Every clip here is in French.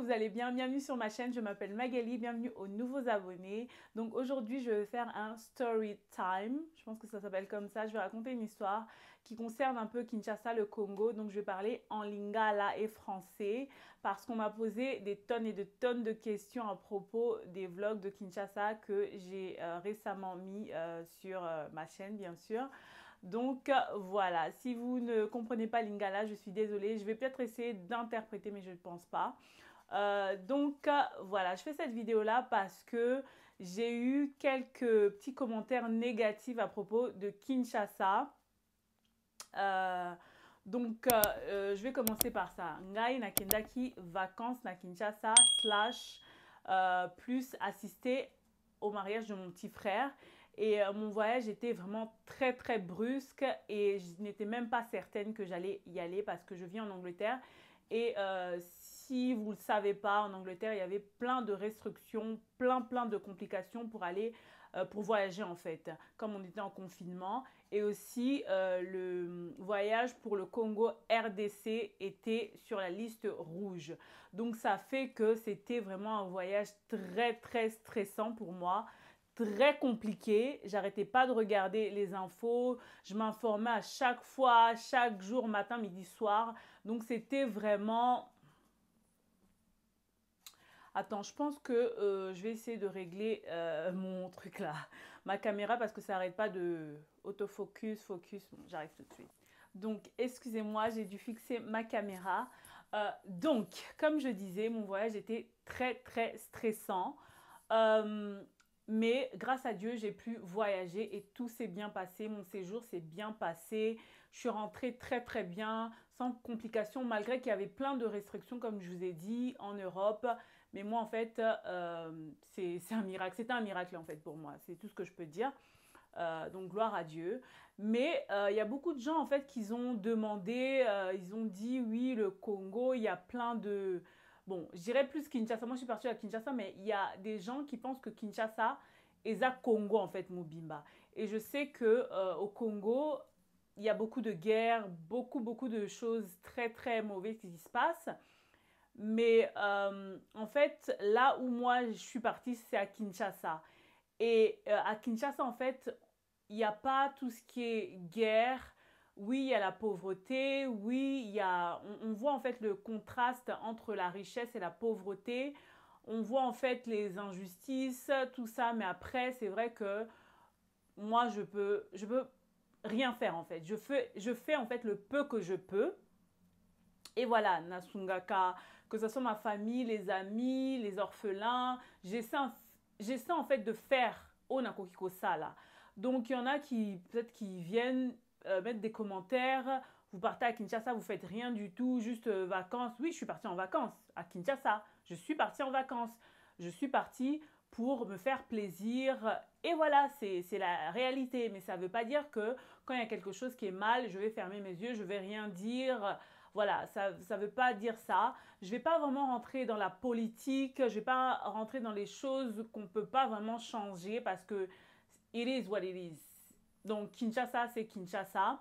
vous allez bien, bienvenue sur ma chaîne, je m'appelle Magali, bienvenue aux nouveaux abonnés. Donc aujourd'hui je vais faire un story time, je pense que ça s'appelle comme ça, je vais raconter une histoire qui concerne un peu Kinshasa, le Congo, donc je vais parler en lingala et français parce qu'on m'a posé des tonnes et des tonnes de questions à propos des vlogs de Kinshasa que j'ai euh, récemment mis euh, sur euh, ma chaîne bien sûr. Donc voilà, si vous ne comprenez pas Lingala, je suis désolée, je vais peut-être essayer d'interpréter mais je ne pense pas. Euh, donc euh, voilà, je fais cette vidéo-là parce que j'ai eu quelques petits commentaires négatifs à propos de Kinshasa. Euh, donc je vais commencer par ça. Ngai nakendaki vacances na Kinshasa slash plus assister au mariage de mon petit frère. Et mon voyage était vraiment très très brusque et je n'étais même pas certaine que j'allais y aller parce que je vis en Angleterre. Et euh, si vous ne le savez pas, en Angleterre, il y avait plein de restrictions, plein, plein de complications pour aller, euh, pour voyager en fait, comme on était en confinement. Et aussi, euh, le voyage pour le Congo RDC était sur la liste rouge. Donc, ça fait que c'était vraiment un voyage très, très stressant pour moi très compliqué. J'arrêtais pas de regarder les infos. Je m'informais à chaque fois, chaque jour, matin, midi, soir. Donc c'était vraiment Attends, je pense que euh, je vais essayer de régler euh, mon truc là, ma caméra, parce que ça n'arrête pas de autofocus, focus. j'arrive tout de suite. Donc, excusez-moi, j'ai dû fixer ma caméra. Euh, donc, comme je disais, mon voyage était très, très stressant. mais grâce à Dieu, j'ai pu voyager et tout s'est bien passé. Mon séjour s'est bien passé. Je suis rentrée très, très bien, sans complications, malgré qu'il y avait plein de restrictions, comme je vous ai dit, en Europe. Mais moi, en fait, euh, c'est un miracle. C'est un miracle, en fait, pour moi. C'est tout ce que je peux dire. Euh, donc gloire à Dieu. Mais euh, il y a beaucoup de gens en fait qui ont demandé, ils ont dit oui le Congo, il y a plein de... Bon, je dirais plus Kinshasa, moi je suis partie à Kinshasa, mais il y a des gens qui pensent que Kinshasa est à Congo en fait, Mobimba. Et je sais que au Congo, il y a beaucoup de guerres, beaucoup, beaucoup de choses très, très mauvaises qui se passent. Mais euh, en fait, là où moi je suis partie, c'est à Kinshasa. Et euh, à Kinshasa, en fait, il n'y a pas tout ce qui est guerre. Oui, il y a la pauvreté. Oui, On, voit en fait le contraste entre la richesse et la pauvreté. On voit en fait les injustices, tout ça. Mais après, c'est vrai que moi, je peux, je peux rien faire en fait. je fais en fait le peu que je peux. Et voilà, Nasungaka, que ce soit ma famille, les amis, les orphelins. J'essaie en fait de faire onakokiko ça là. Donc il y en a qui peut-être qui viennent euh, mettre des commentaires. Vous partez à Kinshasa, vous faites rien du tout, juste euh, vacances. Oui, je suis partie en vacances à Kinshasa. Je suis partie en vacances. Je suis partie pour me faire plaisir. Et voilà, c'est la réalité. Mais ça ne veut pas dire que quand il y a quelque chose qui est mal, je vais fermer mes yeux, je vais rien dire. Voilà, ça ne veut pas dire ça. Je ne vais pas vraiment rentrer dans la politique, je ne vais pas rentrer dans les choses qu'on ne peut pas vraiment changer parce que it is what it is. Donc Kinshasa, c'est Kinshasa.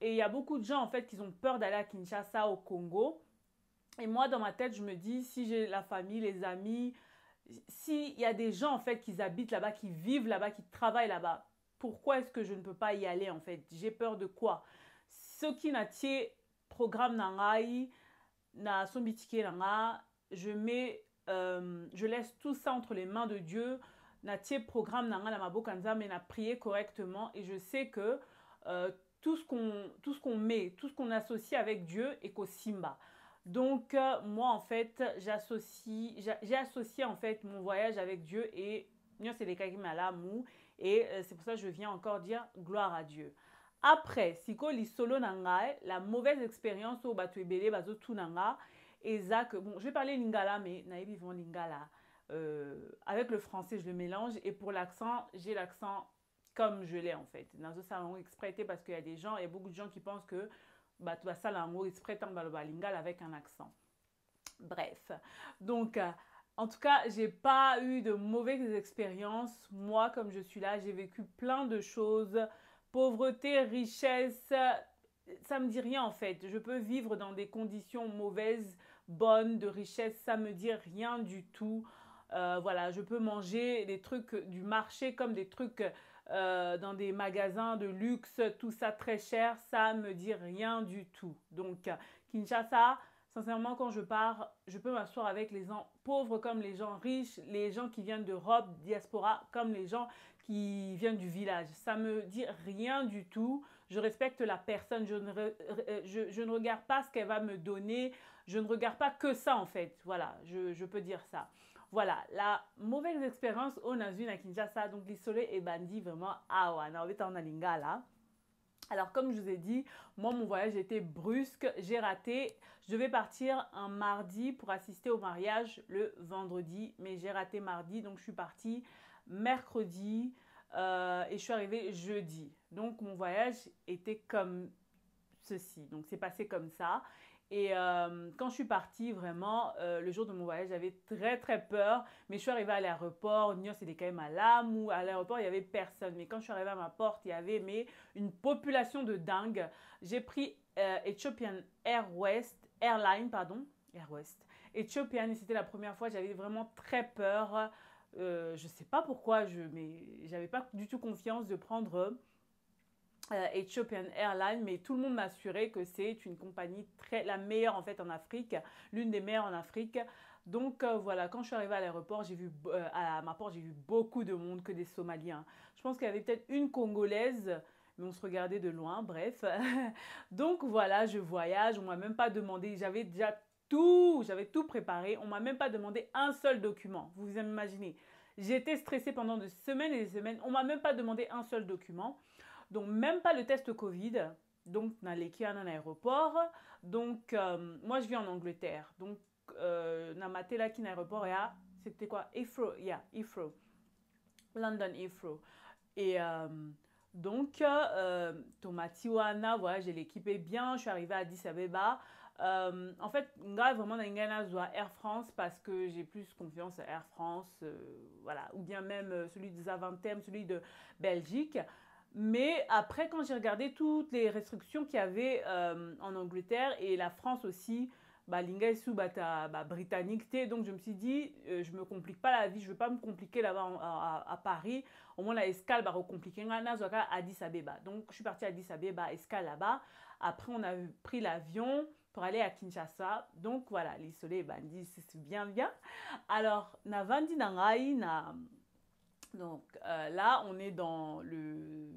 Et il y a beaucoup de gens en fait qui ont peur d'aller à Kinshasa au Congo. Et moi, dans ma tête, je me dis, si j'ai la famille, les amis, s'il y a des gens en fait qui habitent là-bas, qui vivent là-bas, qui travaillent là-bas, pourquoi est-ce que je ne peux pas y aller en fait J'ai peur de quoi Ce qui n'a programme na nanga, je mets euh, je laisse tout ça entre les mains de dieu tie programme na na na prier correctement et je sais que euh, tout ce qu'on tout ce qu'on met tout ce qu'on associe avec dieu est Simba. donc euh, moi en fait j'associe j'ai associé en fait mon voyage avec dieu et c'est les mou et c'est pour ça je viens encore dire gloire à dieu après si Li na la mauvaise expérience au bato ebele tout nga Zach, bon je vais parler lingala mais naibi vont lingala euh, avec le français je le mélange et pour l'accent j'ai l'accent comme je l'ai en fait dans yango salon exprété parce qu'il y a des gens il y a beaucoup de gens qui pensent que ça basala yango exprès lingala avec un accent bref donc euh, en tout cas, j'ai pas eu de mauvaises expériences. Moi, comme je suis là, j'ai vécu plein de choses pauvreté, richesse, ça me dit rien en fait. Je peux vivre dans des conditions mauvaises, bonnes, de richesse, ça me dit rien du tout. Euh, voilà, je peux manger des trucs du marché comme des trucs euh, dans des magasins de luxe, tout ça très cher, ça me dit rien du tout. Donc Kinshasa, sincèrement, quand je pars, je peux m'asseoir avec les gens pauvres comme les gens riches, les gens qui viennent d'Europe, diaspora, comme les gens vient du village. Ça me dit rien du tout. Je respecte la personne. Je ne, euh, je, ne regarde pas ce qu'elle va me donner. Je ne regarde pas que ça, en fait. Voilà, je, peux dire ça. Voilà, la mauvaise expérience au a à Kinshasa, donc l'isolé et bandi vraiment ah ouais, en alinga Alors comme je vous ai dit, moi mon voyage était brusque, j'ai raté. Je devais partir un mardi pour assister au mariage le vendredi, mais j'ai raté mardi, donc je suis partie mercredi euh, et je suis arrivée jeudi. Donc mon voyage était comme ceci. Donc c'est passé comme ça. Et euh, quand je suis partie, vraiment, euh, le jour de mon voyage, j'avais très très peur. Mais je suis arrivée à l'aéroport, Nios c'était quand même à l'âme, à l'aéroport, il n'y avait personne. Mais quand je suis arrivée à ma porte, il y avait mais, une population de dingue. J'ai pris Ethiopian Air West, Airline, pardon, Air West. Ethiopian, et c'était la première fois, j'avais vraiment très peur. Euh, je ne sais pas pourquoi, je, mais j'avais pas du tout confiance de prendre euh, Ethiopian Airlines, mais tout le monde m'assurait que c'est une compagnie très, la meilleure en fait en Afrique, l'une des meilleures en Afrique. Donc euh, voilà, quand je suis arrivée à l'aéroport, j'ai vu euh, à ma porte, j'ai vu beaucoup de monde que des Somaliens. Je pense qu'il y avait peut-être une Congolaise, mais on se regardait de loin, bref. Donc voilà, je voyage, on m'a même pas demandé, j'avais déjà tout, j'avais tout préparé. On m'a même pas demandé un seul document. Vous vous imaginez. J'étais stressée pendant des semaines et des semaines. On m'a même pas demandé un seul document. Donc même pas le test Covid. Donc qui à un aéroport. Donc euh, moi je vis en Angleterre. Donc euh, là qui aéroport et c'était quoi Heathrow, yeah, Heathrow. London Heathrow. Et euh, donc, euh, Tomatiwana, voilà, j'ai l'équipé bien. Je suis arrivée à Addis Abeba. Euh, en fait, suis vraiment na à Air France parce que j'ai plus confiance à Air France, euh, voilà, ou bien même euh, celui des Zaventem, celui de Belgique. Mais après, quand j'ai regardé toutes les restrictions qu'il y avait en Angleterre et la France aussi, bah, linga bah, bah, britannique donc je me suis dit je me complique pas la vie je veux pas me compliquer là-bas à, Paris au moins la escale va bah, Addis Abeba donc je suis partie à Addis Abeba escale là-bas après on a pris l'avion pour aller à Kinshasa. Donc voilà, les soleils bandits, c'est bien bien. Alors, Navandi na... donc euh, là, on est dans le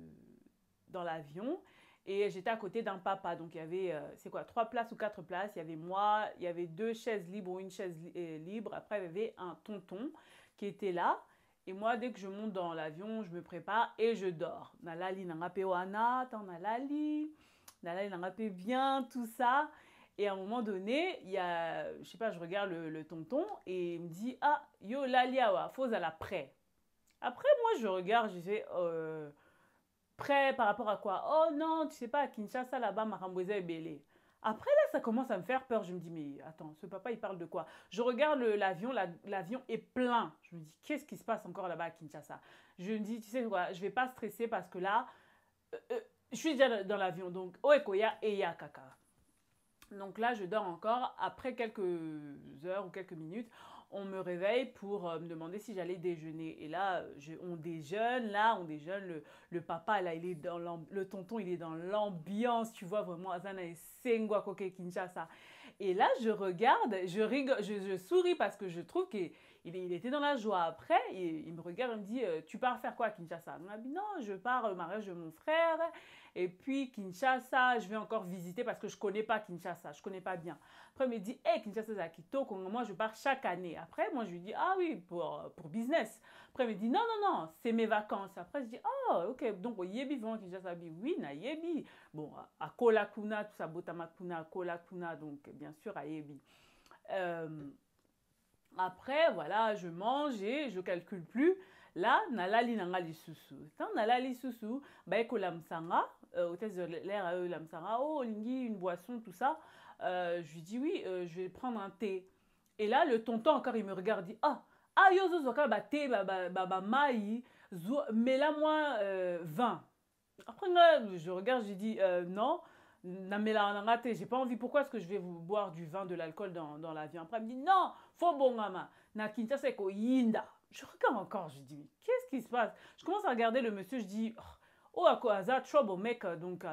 dans l'avion et j'étais à côté d'un papa. Donc il y avait, euh, c'est quoi, trois places ou quatre places. Il y avait moi, il y avait deux chaises libres ou une chaise euh, libre. Après, il y avait un tonton qui était là. Et moi, dès que je monte dans l'avion, je me prépare et je dors. Nalali, nanape wana, tan nalali, nalali, nanape bien, tout ça. Et à un moment donné, il y a, je sais pas, je regarde le, tonton et il me dit Ah, yo, laliawa, faut à la prêt. Après, moi, je regarde, je fais euh, Prêt par rapport à quoi Oh non, tu sais pas, à Kinshasa, là-bas, Marambouza est belé. Après, là, ça commence à me faire peur. Je me dis Mais attends, ce papa, il parle de quoi Je regarde l'avion, l'avion est plein. Je me dis Qu'est-ce qui se passe encore là-bas à Kinshasa Je me dis Tu sais quoi, je vais pas stresser parce que là, euh, euh, je suis déjà dans l'avion. Donc, Oekoya et kaka. Donc là, je dors encore. Après quelques heures ou quelques minutes, on me réveille pour euh, me demander si j'allais déjeuner. Et là, on déjeune, là, on déjeune. Le, papa, là, il est dans le tonton, il est dans l'ambiance, tu vois, vraiment. Kinshasa. Et là, je regarde, je rigole, je, je souris parce que je trouve que il, était dans la joie. Après, il, me regarde et me dit euh, Tu pars faire quoi à Kinshasa dit Non, je pars au mariage de mon frère. Et puis, Kinshasa, je vais encore visiter parce que je ne connais pas Kinshasa, je ne connais pas bien. Après, il me dit Hé, hey, Kinshasa, Kito. moi, je pars chaque année. Après, moi, je lui dis Ah oui, pour, pour business. Après, il me dit Non, non, non, c'est mes vacances. Après, je dis Oh, ok, donc, Yebi, vont Kinshasa, oui, na Yebi. Bon, à Kolakuna, tout ça, Botamakuna, Kolakuna, donc, bien sûr, à Yebi. Euh, après, voilà, je mange et je calcule plus. Là, nalali nanga susu Quand nalali susu, bah éko lamsanga, euh, hôtesse de l'air à eux lamsanga, oh, lingi, une boisson, tout ça. Euh, je lui dis oui, euh, je vais prendre un thé. Et là, le tonton encore, il me regarde, dit ah, ah yo zo zoka ba thé, ba ba ba, ba maï, mais là moi euh, vin. Après, je regarde, je dis euh, non. Namela j'ai pas envie, pourquoi est-ce que je vais vous boire du vin, de l'alcool dans, dans la vie Après, il me dit non, je regarde encore je dis qu'est-ce qui se passe je commence à regarder le monsieur je dis oh, oh trouble mec euh, donc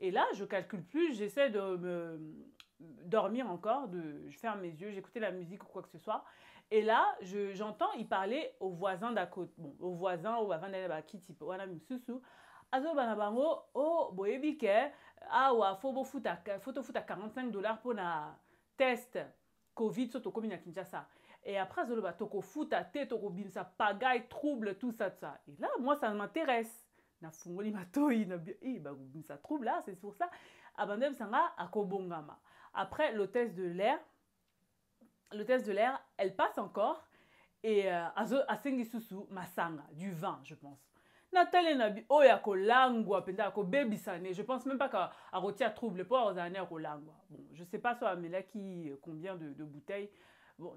et là je calcule plus j'essaie de me dormir encore de je ferme mes yeux j'écoute la musique ou quoi que ce soit et là j'entends il parlait au voisin d'à côté bon aux voisins ou avant d'aller à type voilà oh 45 ah, dollars pour la test covid so y na kinshasa et après pagaille trouble tout ça tout ça et là moi ça m'intéresse nafungoli matoi eh, bah, trouble là. c'est pour ça après l'hôtesse de l'air de l'air elle passe encore et euh, du vin je pense nataleli na oyo akolangwa mpenza akobebisa ne je pense même pas akotia trouble mpo azala ne akolangwa bon je sais pas so amelaki euh, combien de, de bouteille bon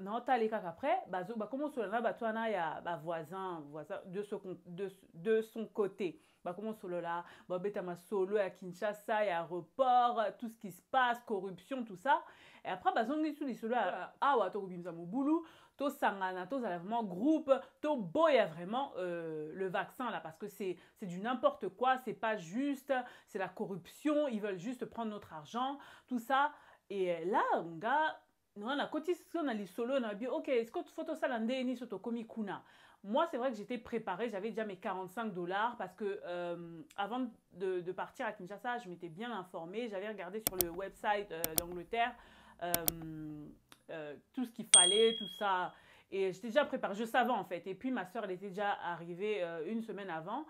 cas qu'après bazo bakomosolola bato wana ya Bah, voisin de, ce, de, de son côté bah, comment t'as un solo à kinshasa y ya report tout ce qui se passe corruption tout ça et après bazongi su lisolo ya awa ah, tokobimisa mobulu tosangana tozala vraiment groupe a vraiment le vaccin là parce que c'est du n'importe quoi c'est pas juste c'est la corruption ils veulent juste prendre notre argent tout ça et là mon gars non solo on a bio ok est-ce que ça kuna moi c'est vrai que j'étais préparée j'avais déjà mes 45 dollars parce que euh, avant de, partir à Kinshasa je m'étais bien informée j'avais regardé sur le website euh, d'Angleterre euh, tout ce qu'il fallait tout ça et j'étais déjà préparée je savais en fait et puis ma soeur elle était déjà arrivée une semaine avant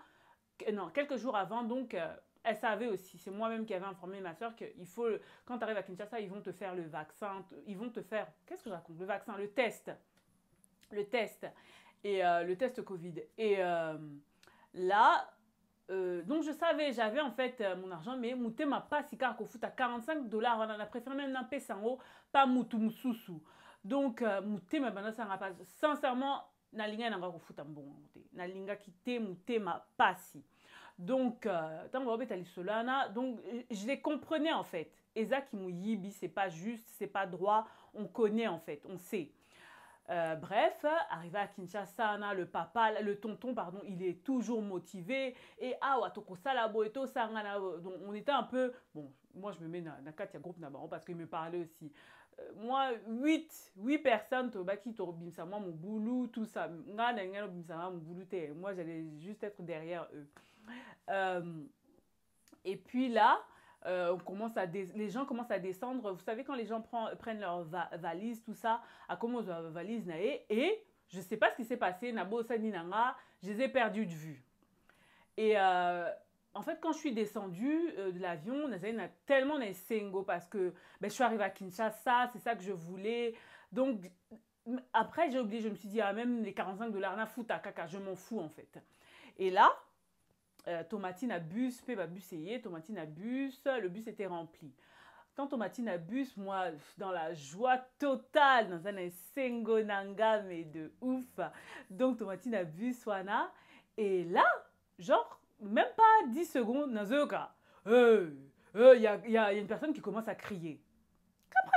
non quelques jours avant donc elle savait aussi, c'est moi-même qui avais informé ma soeur qu'il faut, quand tu arrives à Kinshasa, ils vont te faire le vaccin, ils vont te faire, qu'est-ce que je raconte Le vaccin, le test. Le test. Et euh, le test Covid. Et euh, là, euh, donc je savais, j'avais en fait mon argent, mais mouté m'a pas si car à 45 dollars, on a préféré même un haut, pas moutou moussoussou. Donc mouté ma bana ça pas. Sincèrement, nalinga au foot un hein, bon Nalinga kité mouté ma pas si. Donc, euh, Donc, euh, je les comprenais en fait. Ezaki qui mouyibi, c'est pas juste, c'est pas droit. On connaît en fait, on sait. Euh, bref, arrivé à Kinshasa, le papa, le tonton, pardon, il est toujours motivé. Et ah, donc on était un peu. Bon, moi je me mets dans le Katia groupe hein, parce qu'il me parlait aussi. moi, 8, personnes, Tobaki, Moi mon boulot, tout ça. Moi, j'allais juste être derrière eux. Euh, et puis là, euh, on commence à les gens commencent à descendre. Vous savez, quand les gens prennent, prennent leur valise, tout ça, à comment valise, nae, et je ne sais pas ce qui s'est passé, Nabo je les ai perdus de vue. Et euh, en fait, quand je suis descendue de l'avion, na a tellement parce que ben, je suis arrivée à Kinshasa, c'est ça que je voulais. Donc, après, j'ai oublié, je me suis dit, ah, même les 45 dollars, na fouta caca, je m'en fous en fait. Et là, euh, Tomatine à bus, pe va bus à bus, le bus était rempli. Quand Tomatine à bus, moi, dans la joie totale, dans un sengonanga, mais de ouf. Donc Tomatine à bus, wana. Et là, genre, même pas 10 secondes, dans ce il y a une personne qui commence à crier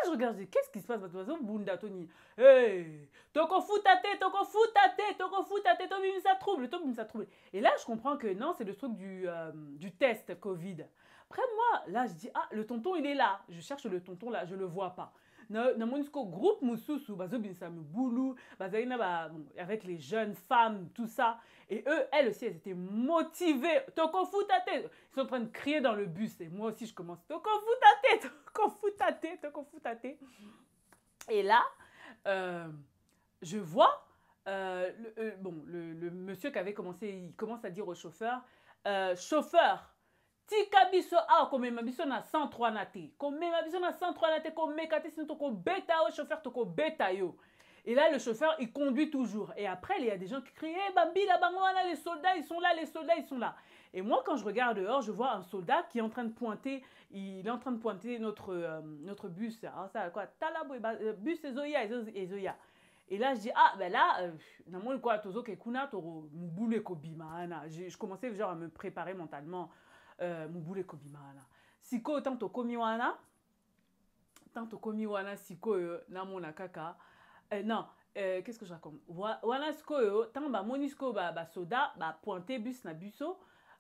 je regardais, qu'est-ce qui se passe façon Bunda Tony. Hey, toko foutate, toko fout toko tête to bim ça trouble, to bim ça trouble. Et là, je comprends que non, c'est le truc du, euh, du test Covid. Après moi, là, je dis, ah, le tonton, il est là. Je cherche le tonton là, je le vois pas namoni sikoyo groupe mususu bazobimisa mibulu bazali na ba avec les jeunes femmes tout ça et eux elles aussi elles étaient motivées tokofuta te ils sont en train de crier dans le bus et moi aussi je commence tokofuta te tokofuta te ta te et là euh, je vois euh, le, euh, bon, le, le, monsieur qui avait commencé, il commence à dire au chauffeur, euh, chauffeur, tika biso awa komema biso na 103 na te komema biso na 103 na te komeka te sino tokobeta yo chauffeur tokobeta yo Et là, le chauffeur, il conduit toujours. Et après, il y a des gens qui crient hey, eh, Bambi, là-bas, là, les soldats, ils sont là, les soldats, ils sont là. Et moi, quand je regarde dehors, je vois un soldat qui est en train de pointer, il est en train de pointer notre, euh, notre bus. Alors, ah, ça, quoi Talabo, euh, bus, Ezoya, Ezoya. Et là, je dis, ah, ben là, euh, quoi, je commençais genre à me préparer mentalement euh, komi ekobima wana sikoyo ntango tanto wana tanto komi wana sikoyo namona kaka euh, non euh, qu'est ce que je raconte wana sikoyo ntango bamoni sikoyo soda ba pointé bus na buso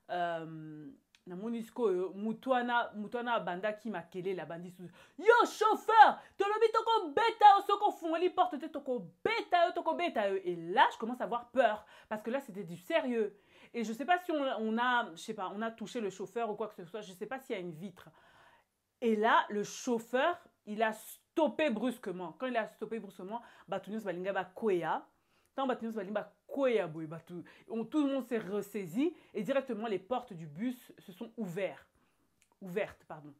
euh, namoni sikoyo motu wana motu wana abandaki makelele abandi yo chauffeur tolobi tokobeta yo soki ofungoli porte te tokobeta yo tokobeta yo et là je commence à avoir peur parce que là c'était du sérieux et je ne sais pas si on, on a, je sais pas, on a touché le chauffeur ou quoi que ce soit. Je ne sais pas s'il y a une vitre. Et là, le chauffeur, il a stoppé brusquement. Quand il a stoppé brusquement, Batunius Balinga koya. Tant Batunius Balinga Bakoya, tout le monde s'est ressaisi et directement les portes du bus se sont ouvertes. Ouvertes, pardon.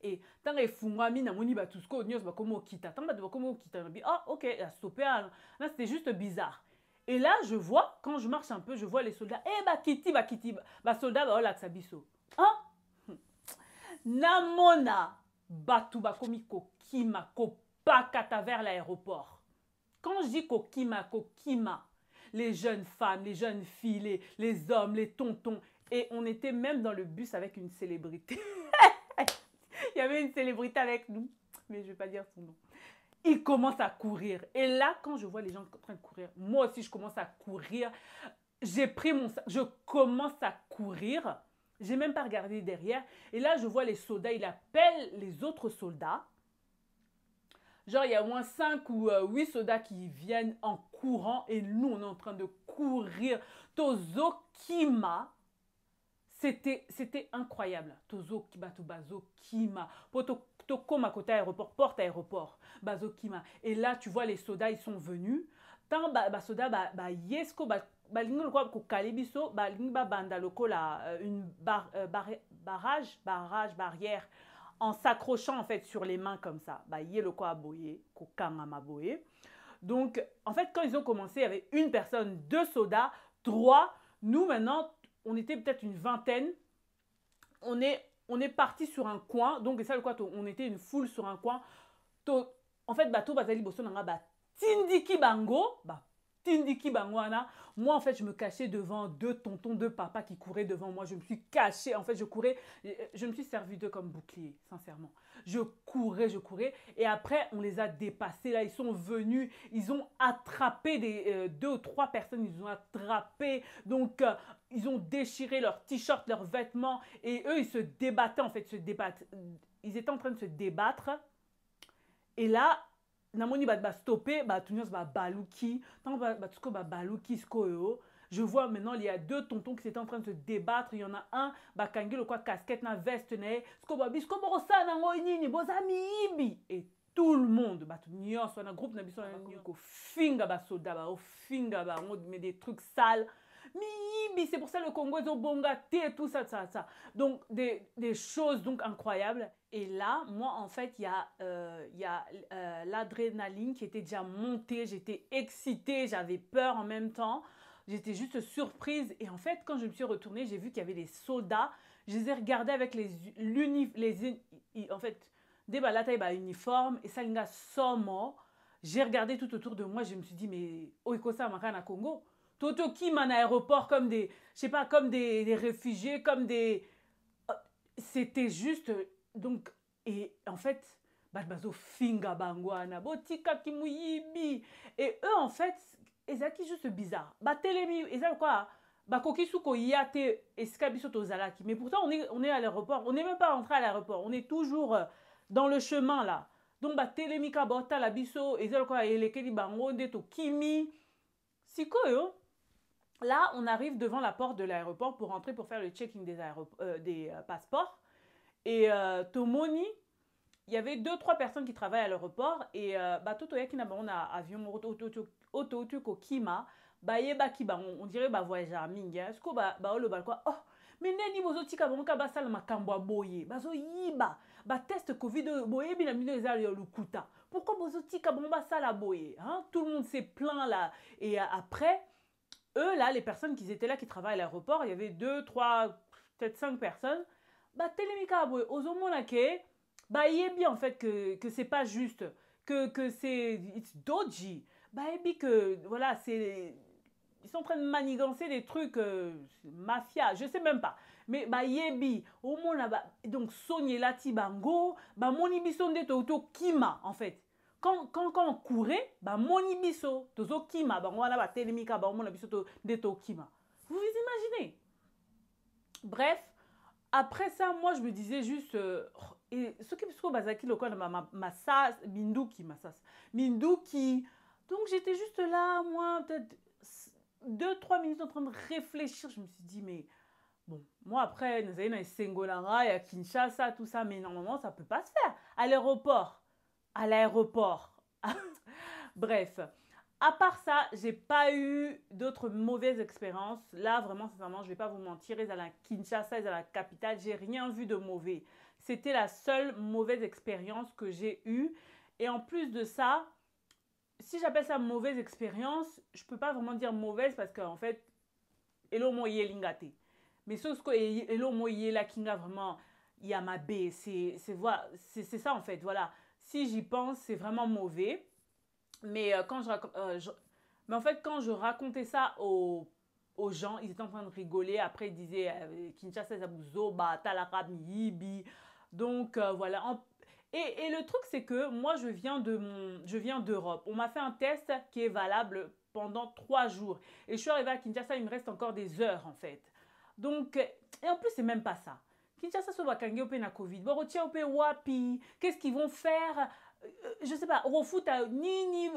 Et tant que fungwami na moni batusko nyos bakomo kita. Tant bakomo kita, on oh ah, ok, il a stoppé. Ah, là, c'était juste bizarre. Et là, je vois, quand je marche un peu, je vois les soldats. Eh, bah, kiti, bah, kiti, bah, soldat, bah, olaksa oh biso. Hein? Hm. Namona, batu, Komiko kokima, kopakata vers l'aéroport. Quand je dis kokima, kokima, les jeunes femmes, les jeunes filles, les, les hommes, les tontons, et on était même dans le bus avec une célébrité. Il y avait une célébrité avec nous, mais je ne vais pas dire son nom il commence à courir. Et là, quand je vois les gens en train de courir, moi aussi, je commence à courir. J'ai pris mon sac, je commence à courir. J'ai même pas regardé derrière. Et là, je vois les soldats, il appelle les autres soldats. Genre, il y a au moins 5 ou 8 euh, soldats qui viennent en courant et nous, on est en train de courir. Tozokima, c'était, c'était incroyable. Tozo Kibatu Bazo Kima. Poto Tokoma côté aéroport, porte aéroport. Bazo Kima. Et là, tu vois, les sodas, ils sont venus. Tant ba, soda, ba, ba yesko, ba, ko lokola kokale ba balingi babanda lokola euh, une bar, euh, bar, barrage barrage barrière en s'accrochant en fait sur les mains comme ça baye lokola boye ma boyé donc en fait quand ils ont commencé avec une personne deux sodas trois nous maintenant on était peut-être une vingtaine. On est, on est parti sur un coin. Donc, et ça, le quoi, on était une foule sur un coin. en fait, bateau, bazali, bosso, nanga, ba, tindiki bango, bah, Tindiki Bangwana. Moi, en fait, je me cachais devant deux tontons, deux papas qui couraient devant moi. Je me suis cachée. En fait, je courais. Je me suis servi d'eux comme bouclier, sincèrement. Je courais, je courais. Et après, on les a dépassés. Là, ils sont venus. Ils ont attrapé des, euh, deux ou trois personnes. Ils ont attrapé. Donc, euh, ils ont déchiré leurs t-shirts, leurs vêtements. Et eux, ils se débattaient, en fait, se débattent. Ils étaient en train de se débattre. Et là, namoni ba bastoppe bato balouki, tant ba bato ba balouki, skoyo euh, oh. je vois maintenant il y a deux tontons qui s'étaient en train de se débattre il y en a un bakangi quoi, casquette na veste na ba sikoyo babi sikoyo bokosala nango nini boza Ibi et tout le monde bato nyonso wana groupe na biso wana ba basoda ba ngod me des trucs sales Mimi, c'est pour ça le Congo est au et tout ça, ça, ça. Donc, des, choses donc incroyables. Et là, moi, en fait, il y a, euh, euh, l'adrénaline qui était déjà montée. J'étais excitée, j'avais peur en même temps. J'étais juste surprise. Et en fait, quand je me suis retournée, j'ai vu qu'il y avait des sodas. Je les ai regardés avec les, les en fait, des balatailles, uniformes uniforme. Et ça, il y J'ai regardé tout autour de moi. Je me suis dit, mais, oiko ça, à Congo. Toto Kim en aéroport comme des, je sais pas, comme des, réfugiés, comme des... Oh, c'était juste... Donc, et en fait, finga bangwana, botika kimuyibi. Et eux, en fait, ils ezaki juste bizarre. ils ezaki quoi bakoki suko ya yate esika biso tozalaki mais pourtant on est, on est à l'aéroport on n'est même pas rentré à l'aéroport on est toujours euh, dans le chemin là donc batelemi quoi la biso ezalaka elekeli bango nde tokimi sikoyo Là, on arrive devant la porte de l'aéroport pour rentrer pour faire le checking des, euh, des euh, passeports. Et euh, Tomoni, il y avait deux, trois personnes qui travaillent à l'aéroport. Et euh, Batoto Yakina, on a avion, auto Kima, bayebaki bango ondire bavoyagera mingi ce que hein. bah, bah, baolobala kua oh me ndeni bozotika bango ba sala makambo a boye Ba bateste covid oyo boyebi na bino eza ya lokuta pourquoi bozotika bango sala boye hein? tout le monde se plaint là et euh, après eux, là, les personnes qui étaient là, qui travaillent à l'aéroport, il y avait deux, trois, peut-être cinq personnes. Bah, aux Ozomonake, bah, il bien en fait que, que c'est pas juste, que, que c'est. It's dodgy. Bah, et puis que, voilà, c'est. Ils sont en train de manigancer des trucs euh, mafia, je sais même pas. Mais bah yebi, au moins là donc Sonia Lati bah moni de Toto Kima en fait quand, quand, quand on courait, bah, moni biso, au kima, bah, on va là, bah, bah mon de to Vous vous imaginez Bref, après ça, moi, je me disais juste, euh, et ce qui le code, ma, ma, sas, minduki, ma sas, Donc, j'étais juste là, moi, peut-être deux, trois minutes en train de réfléchir. Je me suis dit, mais bon, moi, après, nous allons à il y a Kinshasa, tout ça, mais normalement, ça ne peut pas se faire. À l'aéroport, à l'aéroport. Bref. À part ça, j'ai pas eu d'autres mauvaises expériences. Là, vraiment, sincèrement, je vais pas vous mentir. à la Kinshasa, à la capitale, j'ai rien vu de mauvais. C'était la seule mauvaise expérience que j'ai eue. Et en plus de ça, si j'appelle ça mauvaise expérience, je peux pas vraiment dire mauvaise parce qu'en fait, Elo Moye Lingate. Mais ce que Elo Moye Kinga, vraiment, ma Yamabe, c'est ça en fait, voilà si j'y pense, c'est vraiment mauvais. Mais, euh, quand euh, je Mais en fait, quand je racontais ça aux, gens, ils étaient en train de rigoler. Après, ils disaient euh, Kinshasa Zabuzoba, bah, Talarab, Yibi. Donc, voilà. Et, le truc, c'est que moi, je viens de je viens d'Europe. On m'a fait un test qui est valable pendant trois jours. Et je suis arrivée à Kinshasa, il me reste encore des heures, en fait. Donc, et en plus, c'est même pas ça. Kinshasa ça na covid wapi qu'est-ce qu'ils vont faire euh, je sais pas ni, ni...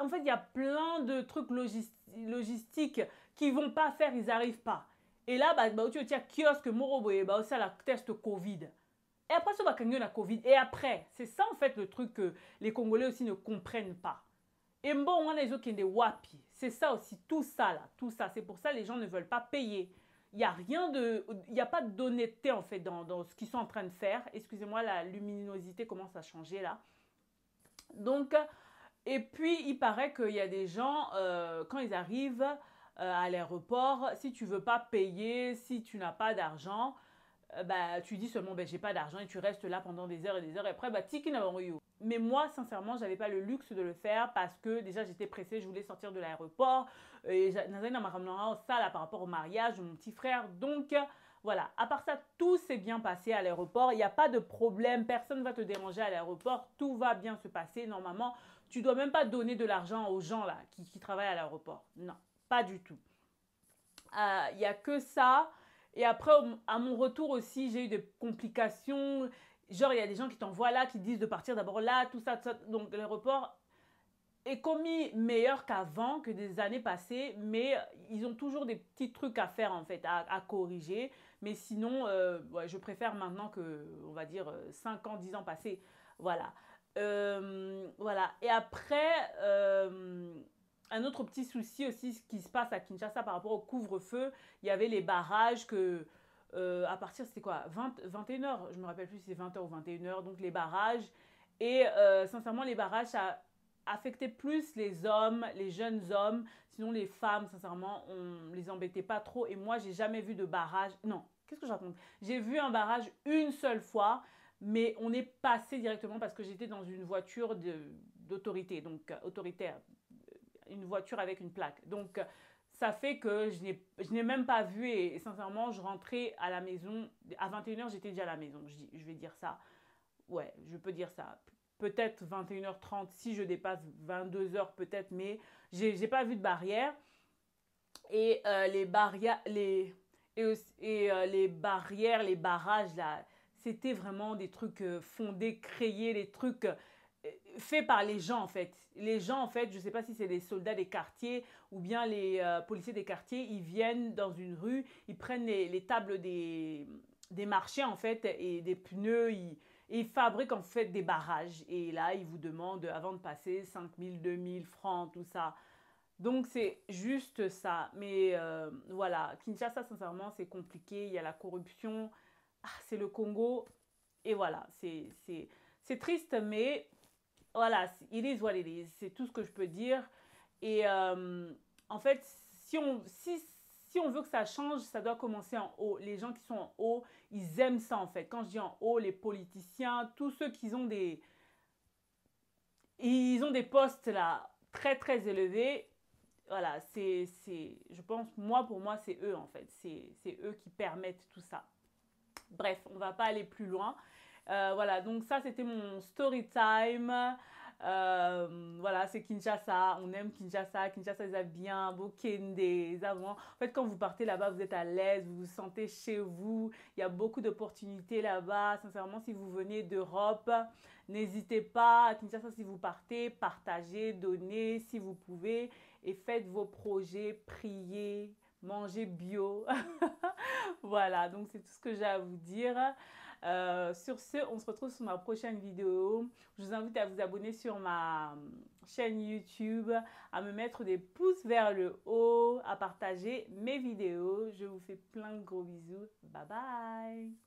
en fait il y a plein de trucs logistiques logistiques qui vont pas faire ils arrivent pas et là bah, bah, tu un kiosque moro boye bah, la test covid et après ça va yo na covid et après c'est ça en fait le truc que les congolais aussi ne comprennent pas et bon on a les gens qui ont des wapi c'est ça aussi tout ça là tout ça c'est pour ça que les gens ne veulent pas payer il n'y a rien de... Il a pas d'honnêteté, en fait, dans, ce qu'ils sont en train de faire. Excusez-moi, la luminosité commence à changer, là. Donc, et puis, il paraît qu'il y a des gens, euh, quand ils arrivent euh, à l'aéroport, si tu veux pas payer, si tu n'as pas d'argent, euh, bah, tu dis seulement, ben, j'ai pas d'argent et tu restes là pendant des heures et des heures. Et après, bah, qui you. Mais moi, sincèrement, j'avais pas le luxe de le faire parce que déjà j'étais pressée, je voulais sortir de l'aéroport. Et m'a ramené au salle par rapport au mariage de mon petit frère. Donc voilà, à part ça, tout s'est bien passé à l'aéroport. Il n'y a pas de problème, personne ne va te déranger à l'aéroport. Tout va bien se passer normalement. Tu dois même pas donner de l'argent aux gens là qui, travaillent à l'aéroport. Non, pas du tout. Euh, il n'y a que ça. Et après, à mon retour aussi, j'ai eu des complications. Genre, il y a des gens qui t'envoient là, qui disent de partir d'abord là, tout ça, tout ça. Donc, le est commis meilleur qu'avant, que des années passées, mais ils ont toujours des petits trucs à faire, en fait, à, corriger. Mais sinon, euh, je préfère maintenant que, on va dire, 5 euh, ans, 10 ans passés. Voilà. Euh, voilà. Et après, un autre petit souci aussi, ce qui se passe à Kinshasa par rapport au couvre-feu, il y avait les barrages que euh, à partir, c'était quoi 20, 21h, je me rappelle plus si c'est 20h ou 21h, donc les barrages. Et euh, sincèrement, les barrages, ça affectait plus les hommes, les jeunes hommes. Sinon, les femmes, sincèrement, on les embêtait pas trop. Et moi, j'ai jamais vu de barrage. Non, qu'est-ce que je raconte J'ai vu un barrage une seule fois, mais on est passé directement parce que j'étais dans une voiture d'autorité, donc euh, autoritaire, une voiture avec une plaque. Donc, ça fait que je n'ai même pas vu et, sincèrement, je rentrais à la maison. À 21h, j'étais déjà à la maison. Je, je, vais dire ça. Ouais, je peux dire ça. Peut-être 21h30 si je dépasse 22h peut-être, mais n'ai pas vu de barrière. Et euh, les barrières, les, et, euh, les barrières, les barrages, là, c'était vraiment des trucs euh, fondés, créés, les trucs euh, fait par les gens en fait. Les gens en fait, je ne sais pas si c'est des soldats des quartiers ou bien les euh, policiers des quartiers, ils viennent dans une rue, ils prennent les, tables des, des, marchés en fait et des pneus, ils, ils, fabriquent en fait des barrages. Et là, ils vous demandent euh, avant de passer 5000, 2000 francs, tout ça. Donc c'est juste ça. Mais voilà, Kinshasa, sincèrement, c'est compliqué, il y a la corruption, ah, c'est le Congo. Et voilà, c'est triste, mais voilà, it is C'est tout ce que je peux dire. Et euh, en fait, si on, si, si on veut que ça change, ça doit commencer en haut. Les gens qui sont en haut, ils aiment ça en fait. Quand je dis en haut, les politiciens, tous ceux qui ont des... Ils ont des postes là très très élevés. Voilà, c'est, je pense, moi pour moi, c'est eux en fait. C'est, c'est eux qui permettent tout ça. Bref, on ne va pas aller plus loin. Euh, voilà, donc ça c'était mon story time. Euh, voilà, c'est Kinshasa, on aime Kinshasa, Kinshasa ils bien bien, Kende, ils En fait, quand vous partez là-bas, vous êtes à l'aise, vous vous sentez chez vous, il y a beaucoup d'opportunités là-bas. Sincèrement, si vous venez d'Europe, n'hésitez pas à Kinshasa si vous partez, partagez, donnez si vous pouvez et faites vos projets, priez, mangez bio. voilà, donc c'est tout ce que j'ai à vous dire. Euh, sur ce, on se retrouve sur ma prochaine vidéo. Je vous invite à vous abonner sur ma euh, chaîne YouTube, à me mettre des pouces vers le haut, à partager mes vidéos. Je vous fais plein de gros bisous. Bye bye